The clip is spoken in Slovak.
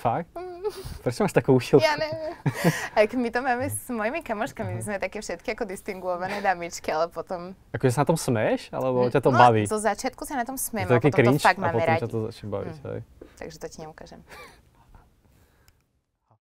Fakt? Prečo máš takú úšilku? Ja neviem. Ak my to máme s mojimi kamoškami, my sme také všetky ako distinguované damičky, ale potom... Akože sa na tom smeš? alebo hm. ťa to no, baví? zo začiatku sa na tom smiem, to a potom cringe, to fakt máme a potom radi. ťa to začne baviť, mm. Takže to ti neukážem.